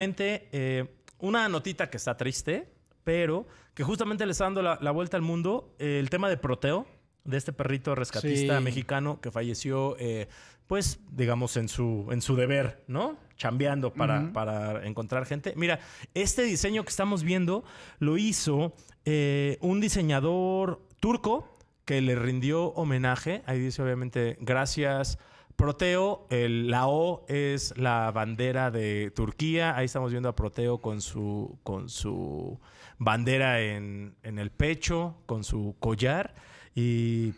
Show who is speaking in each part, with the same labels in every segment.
Speaker 1: Eh, una notita que está triste, pero que justamente le está dando la, vuelta al mundo eh, el tema de Proteo, de este perrito rescatista mexicano que falleció, eh, pues, digamos, en su, en su deber, ¿no? Chambeando para, para encontrar gente. Mira, este diseño que estamos viendo lo hizo eh, un diseñador turco que le rindió homenaje. Ahí dice, obviamente, gracias Proteo, la O es la bandera de Turquía. Ahí estamos viendo a Proteo con su, con su bandera en, el pecho, con su collar. Y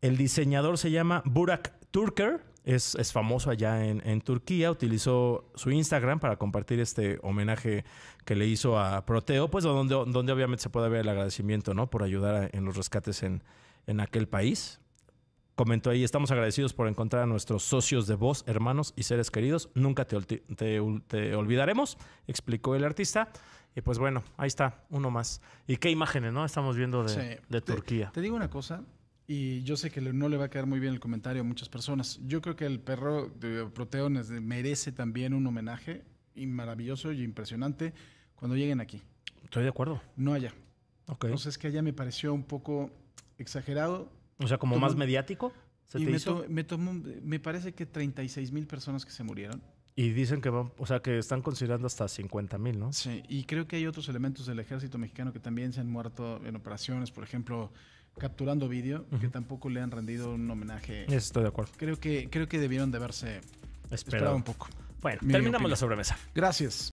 Speaker 1: el diseñador se llama Burak Turker. Es, famoso allá en, Turquía, utilizó su Instagram para compartir este homenaje que le hizo a Proteo, pues donde, donde obviamente se puede ver el agradecimiento, ¿no? Por ayudar en los rescates en, en aquel país comentó ahí, estamos agradecidos por encontrar a nuestros socios de voz, hermanos y seres queridos. Nunca te, olvidaremos, explicó el artista. Y pues bueno, ahí está, uno más. Y qué imágenes, ¿no? Estamos viendo de, Turquía.
Speaker 2: Te, digo una cosa, y yo sé que no le va a quedar muy bien el comentario a muchas personas. Yo creo que el perro de Proteones merece también un homenaje y maravilloso y impresionante cuando lleguen aquí. Estoy de acuerdo. No allá. Entonces, es que allá me pareció un poco exagerado o sea, como más mediático. ¿se te me, hizo? me, parece que 36 mil personas que se murieron.
Speaker 1: Y dicen que van, o sea, que están considerando hasta 50 mil, ¿no? Sí,
Speaker 2: y creo que hay otros elementos del ejército mexicano que también se han muerto en operaciones, por ejemplo, capturando vídeo, que tampoco le han rendido un homenaje. Estoy de acuerdo. Creo que, creo que debieron de haberse esperado, un poco. Bueno, terminamos la sobremesa. Gracias.